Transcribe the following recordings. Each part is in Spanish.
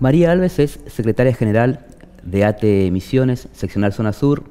María Alves es secretaria general de ATE Misiones, seccional Zona Sur,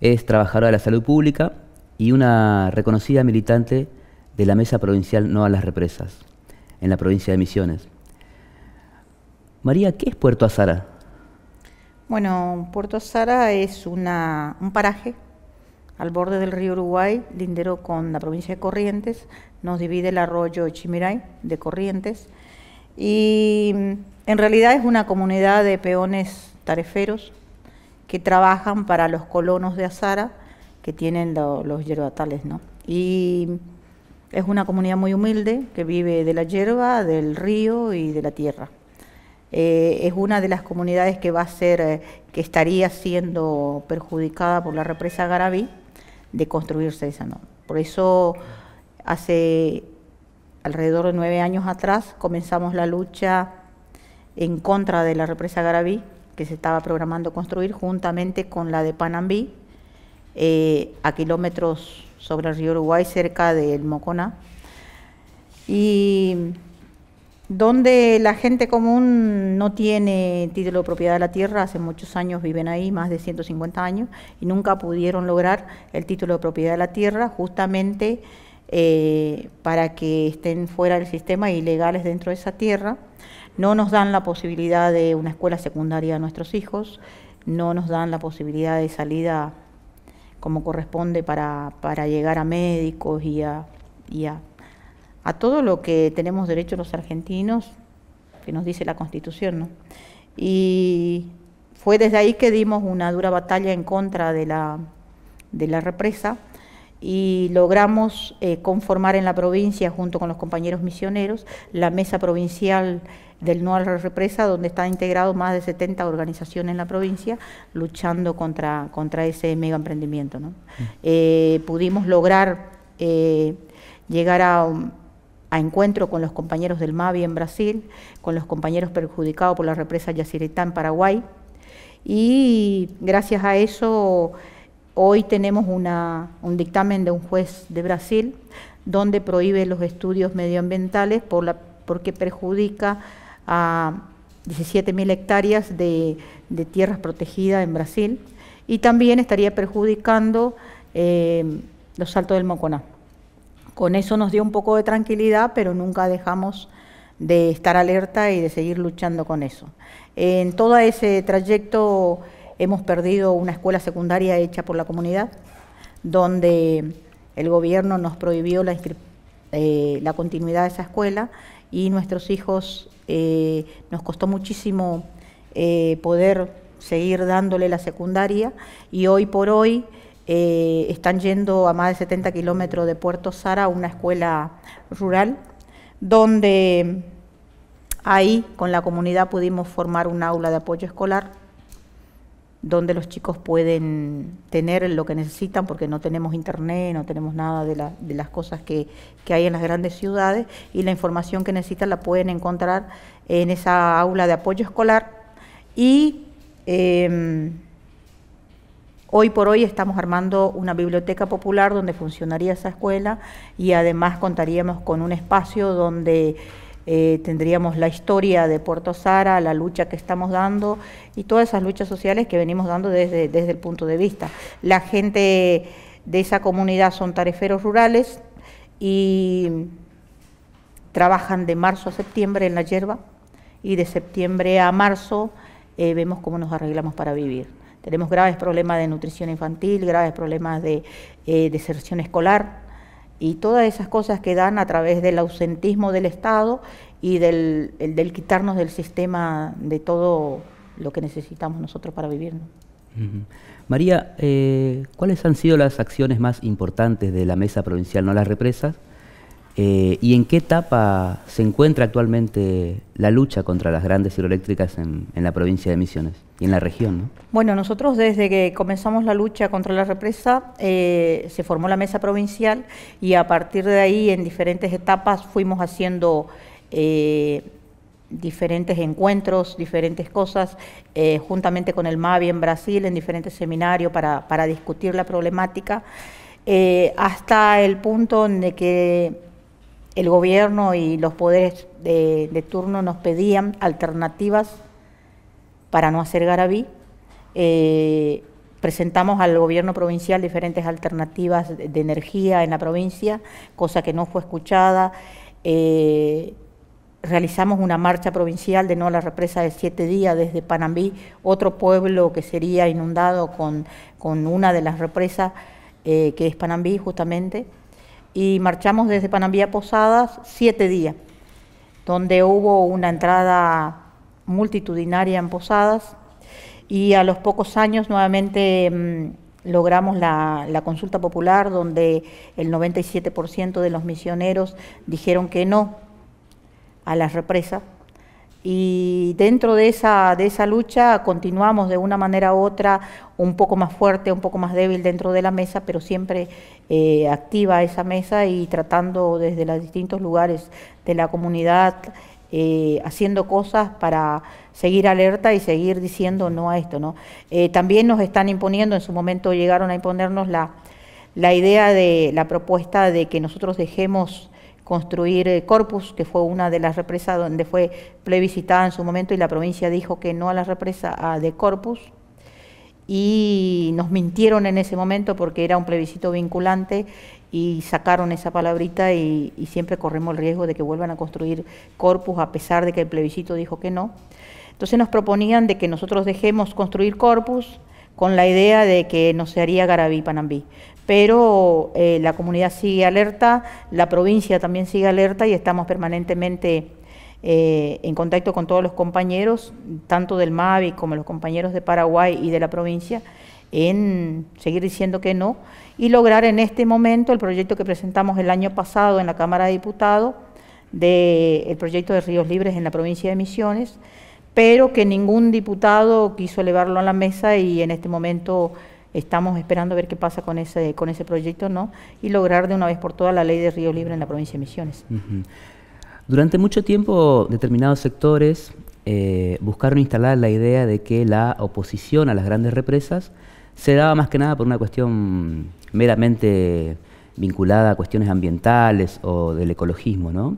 es trabajadora de la salud pública y una reconocida militante de la Mesa Provincial No a las Represas, en la provincia de Misiones. María, ¿qué es Puerto Azara? Bueno, Puerto Azara es un paraje al borde del río Uruguay, lindero con la provincia de Corrientes, nos divide el arroyo Chimiray de Corrientes y mm, en realidad es una comunidad de peones tareferos que trabajan para los colonos de Azara, que tienen los yerbatales, ¿no? Y es una comunidad muy humilde que vive de la hierba, del río y de la tierra. Eh, es una de las comunidades que va a ser, eh, que estaría siendo perjudicada por la represa Garabí de construirse esa, ¿no? Por eso hace alrededor de nueve años atrás comenzamos la lucha en contra de la represa Garabí, que se estaba programando construir juntamente con la de Panambí, eh, a kilómetros sobre el río Uruguay, cerca del Mocona, y donde la gente común no tiene título de propiedad de la tierra, hace muchos años viven ahí, más de 150 años, y nunca pudieron lograr el título de propiedad de la tierra, justamente eh, para que estén fuera del sistema ilegales dentro de esa tierra. No nos dan la posibilidad de una escuela secundaria a nuestros hijos, no nos dan la posibilidad de salida como corresponde para, llegar a médicos y, a, y todo lo que tenemos derecho los argentinos, que nos dice la Constitución. Y fue desde ahí que dimos una dura batalla en contra de la represa y logramos eh, conformar en la provincia, junto con los compañeros misioneros, la mesa provincial del no represa, donde están integrados más de 70 organizaciones en la provincia luchando contra, contra ese mega emprendimiento. Mm. Eh, pudimos lograr eh, llegar a, encuentro con los compañeros del MAVI en Brasil, con los compañeros perjudicados por la represa Yacyretá en Paraguay, y gracias a eso Hoy tenemos un dictamen de un juez de Brasil donde prohíbe los estudios medioambientales porque perjudica a 17.000 hectáreas de, tierras protegidas en Brasil y también estaría perjudicando eh, los saltos del Moconá. Con eso nos dio un poco de tranquilidad, pero nunca dejamos de estar alerta y de seguir luchando con eso. En todo ese trayecto hemos perdido una escuela secundaria hecha por la comunidad, donde el gobierno nos prohibió la, eh, continuidad de esa escuela y nuestros hijos eh, nos costó muchísimo eh, poder seguir dándole la secundaria y hoy por hoy están yendo a más de 70 kilómetros de Puerto Sara a una escuela rural donde ahí con la comunidad pudimos formar un aula de apoyo escolar donde los chicos pueden tener lo que necesitan porque no tenemos internet, no tenemos nada de, las cosas que, hay en las grandes ciudades y la información que necesitan la pueden encontrar en esa aula de apoyo escolar y em, hoy por hoy estamos armando una biblioteca popular donde funcionaría esa escuela y además contaríamos con un espacio donde eh, tendríamos la historia de Puerto Sara, la lucha que estamos dando y todas esas luchas sociales que venimos dando desde, desde el punto de vista. La gente de esa comunidad son tareferos rurales y trabajan de marzo a septiembre en la hierba y de septiembre a marzo eh, vemos cómo nos arreglamos para vivir. Tenemos graves problemas de nutrición infantil, graves problemas de eh, deserción escolar, y todas esas cosas que dan a través del ausentismo del Estado y del, quitarnos del sistema de todo lo que necesitamos nosotros para vivir. María, eh, ¿cuáles han sido las acciones más importantes de la Mesa Provincial No las Represas? Eh, ¿Y en qué etapa se encuentra actualmente la lucha contra las grandes hidroeléctricas en, la provincia de Misiones y en la región? Bueno, nosotros desde que comenzamos la lucha contra la represa eh, se formó la mesa provincial y a partir de ahí en diferentes etapas fuimos haciendo... Eh, diferentes encuentros, diferentes cosas, juntamente con el MAVI en Brasil, en diferentes seminarios para, discutir la problemática, hasta el punto en que el gobierno y los poderes de, turno nos pedían alternativas para no hacer Garabí. Eh, presentamos al gobierno provincial diferentes alternativas de, energía en la provincia, cosa que no fue escuchada. Eh, realizamos una marcha provincial de no a la represa de siete días desde Panambí, otro pueblo que sería inundado con, una de las represas, eh, que es Panambí justamente y marchamos desde a Posadas siete días, donde hubo una entrada multitudinaria en Posadas y a los pocos años nuevamente mm, logramos la, consulta popular donde el 97% de los misioneros dijeron que no a las represas y dentro de esa, de esa lucha continuamos de una manera u otra un poco más fuerte, un poco más débil dentro de la mesa, pero siempre eh, activa esa mesa y tratando desde los distintos lugares de la comunidad, eh, haciendo cosas para seguir alerta y seguir diciendo no a esto. ¿no? Eh, también nos están imponiendo, en su momento llegaron a imponernos la, la idea de la propuesta de que nosotros dejemos construir eh, Corpus, que fue una de las represas donde fue plebiscitada en su momento y la provincia dijo que no a la represa de Corpus. Y nos mintieron en ese momento porque era un plebiscito vinculante y sacaron esa palabrita y, siempre corremos el riesgo de que vuelvan a construir Corpus a pesar de que el plebiscito dijo que no. Entonces nos proponían de que nosotros dejemos construir Corpus, con la idea de que no se haría Garabí Panambí. Pero eh, la comunidad sigue alerta, la provincia también sigue alerta y estamos permanentemente eh, en contacto con todos los compañeros, tanto del MAVI como los compañeros de Paraguay y de la provincia, en seguir diciendo que no y lograr en este momento el proyecto que presentamos el año pasado en la Cámara de Diputados, de el proyecto de Ríos Libres en la provincia de Misiones, pero que ningún diputado quiso elevarlo a la mesa y en este momento estamos esperando a ver qué pasa con ese, con ese proyecto ¿no? y lograr de una vez por todas la ley de Río Libre en la provincia de Misiones. Durante mucho tiempo determinados sectores eh, buscaron instalar la idea de que la oposición a las grandes represas se daba más que nada por una cuestión meramente vinculada a cuestiones ambientales o del ecologismo, ¿no?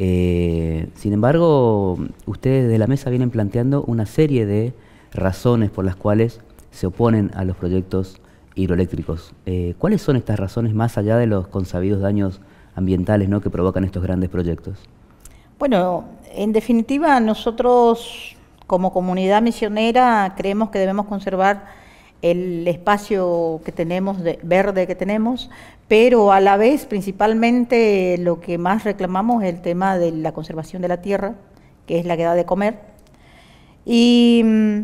Eh, sin embargo, ustedes de la mesa vienen planteando una serie de razones por las cuales se oponen a los proyectos hidroeléctricos. Eh, ¿Cuáles son estas razones más allá de los consabidos daños ambientales que provocan estos grandes proyectos? Bueno, en definitiva, nosotros como comunidad misionera creemos que debemos conservar el espacio que tenemos, verde que tenemos, pero a la vez principalmente lo que más reclamamos es el tema de la conservación de la tierra, que es la que da de comer, y mm,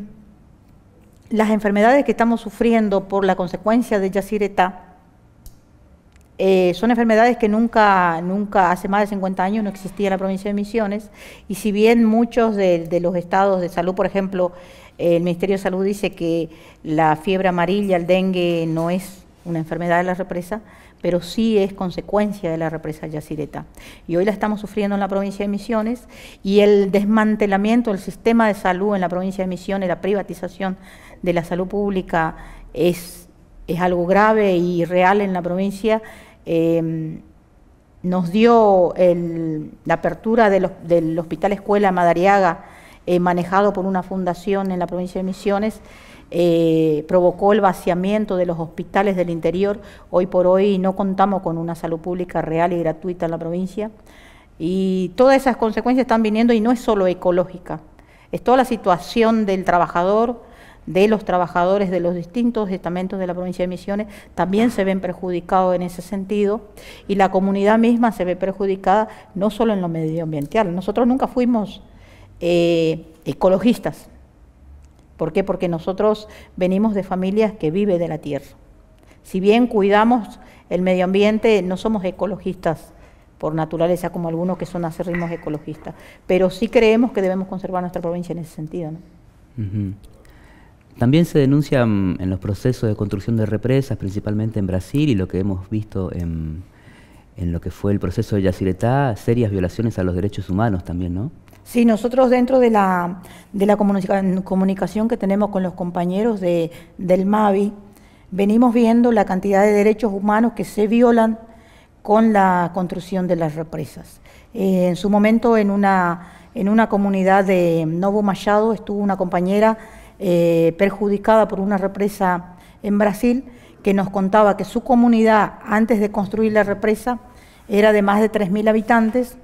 las enfermedades que estamos sufriendo por la consecuencia de Yacyretá, eh, son enfermedades que nunca, nunca, hace más de 50 años no existía en la provincia de Misiones, y si bien muchos de, los estados de salud, por ejemplo, el Ministerio de Salud dice que la fiebre amarilla, el dengue, no es una enfermedad de la represa, pero sí es consecuencia de la represa Yacireta. Y hoy la estamos sufriendo en la provincia de Misiones y el desmantelamiento del sistema de salud en la provincia de Misiones, la privatización de la salud pública es, es algo grave y real en la provincia Em, nos dio la apertura del Hospital Escuela Madariaga, eh, manejado por una fundación en la provincia de Misiones, eh, provocó el vaciamiento de los hospitales del interior. Hoy por hoy no contamos con una salud pública real y gratuita en la provincia. Y todas esas consecuencias están viniendo y no es solo ecológica, es toda la situación del trabajador, de los trabajadores de los distintos estamentos de la provincia de Misiones también se ven perjudicados en ese sentido y la comunidad misma se ve perjudicada no solo en lo medioambiental. Nosotros nunca fuimos eh, ecologistas. ¿Por qué? Porque nosotros venimos de familias que viven de la tierra. Si bien cuidamos el medio ambiente, no somos ecologistas por naturaleza, como algunos que son acérrimos ecologistas, pero sí creemos que debemos conservar nuestra provincia en ese sentido. ¿no? También se denuncian mm, en los procesos de construcción de represas, principalmente en Brasil, y lo que hemos visto en, en lo que fue el proceso de Yaciretá, serias violaciones a los derechos humanos también, ¿no? Sí, nosotros dentro de la, de la comunicación que tenemos con los compañeros de, del MAVI, venimos viendo la cantidad de derechos humanos que se violan con la construcción de las represas. Eh, en su momento, en una, en una comunidad de Novo Machado, estuvo una compañera eh, perjudicada por una represa en Brasil, que nos contaba que su comunidad, antes de construir la represa, era de más de 3.000 habitantes,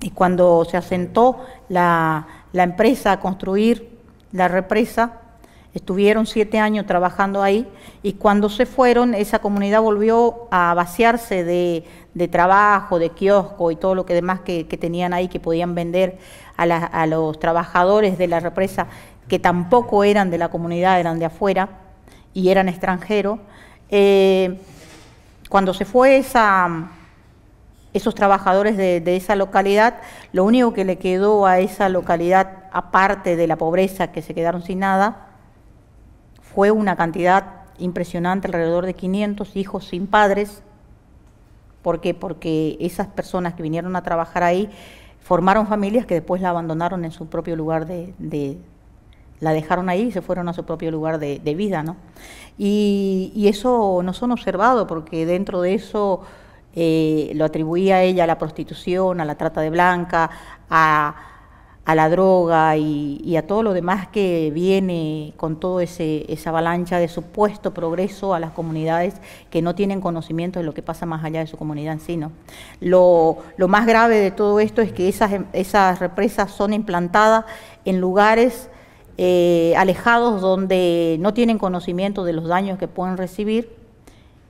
y cuando se asentó la, empresa a construir la represa, Estuvieron siete años trabajando ahí y cuando se fueron, esa comunidad volvió a vaciarse de, trabajo, de kiosco y todo lo que demás que, tenían ahí que podían vender a, a, los trabajadores de la represa que tampoco eran de la comunidad, eran de afuera y eran extranjeros. Eh, cuando se fue esa, esos trabajadores de, esa localidad, lo único que le quedó a esa localidad, aparte de la pobreza que se quedaron sin nada, fue una cantidad impresionante, alrededor de 500 hijos sin padres. ¿Por qué? Porque esas personas que vinieron a trabajar ahí formaron familias que después la abandonaron en su propio lugar de, de la dejaron ahí y se fueron a su propio lugar de, vida, ¿no? Y, eso no son observados porque dentro de eso eh, lo atribuía ella a la prostitución, a la trata de blanca, a, a la droga y, a todo lo demás que viene con todo ese esa avalancha de supuesto progreso a las comunidades que no tienen conocimiento de lo que pasa más allá de su comunidad en sí. ¿no? Lo, lo más grave de todo esto es que esas, em, esas represas son implantadas en lugares eh, alejados donde no tienen conocimiento de los daños que pueden recibir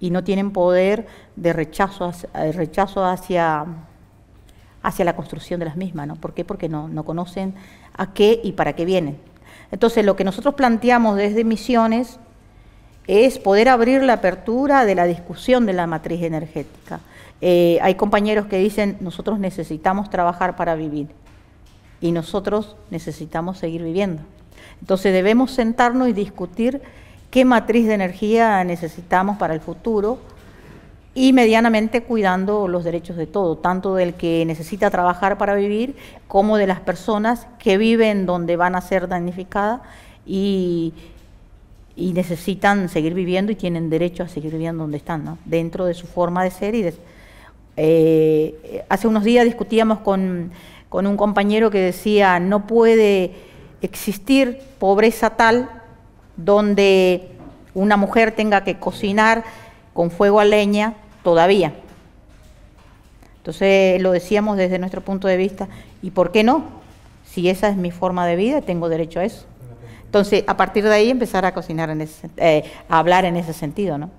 y no tienen poder de rechazo hacia, eh, rechazo hacia, hacia la construcción de las mismas. ¿no? ¿Por qué? Porque no, conocen a qué y para qué vienen. Entonces, lo que nosotros planteamos desde Misiones es poder abrir la apertura de la discusión de la matriz energética. Eh, hay compañeros que dicen, nosotros necesitamos trabajar para vivir y nosotros necesitamos seguir viviendo. Entonces debemos sentarnos y discutir qué matriz de energía necesitamos para el futuro y medianamente cuidando los derechos de todo, tanto del que necesita trabajar para vivir como de las personas que viven donde van a ser damnificadas y, necesitan seguir viviendo y tienen derecho a seguir viviendo donde están, dentro de su forma de ser. Eh, hace unos días discutíamos con un compañero que decía, no puede existir pobreza tal donde una mujer tenga que cocinar con fuego a leña todavía. Entonces lo decíamos desde nuestro punto de vista, ¿y por qué no? Si esa es mi forma de vida, tengo derecho a eso. Entonces, a partir de ahí empezar a cocinar, en eh, a hablar en ese sentido, ¿no?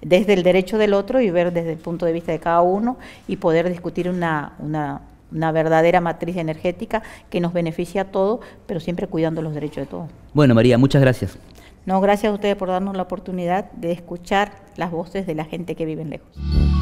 Desde el derecho del otro y ver desde el punto de vista de cada uno y poder discutir una, una una verdadera matriz energética que nos beneficia a todos, pero siempre cuidando los derechos de todos. Bueno, María, muchas gracias. No, gracias a ustedes por darnos la oportunidad de escuchar las voces de la gente que vive lejos.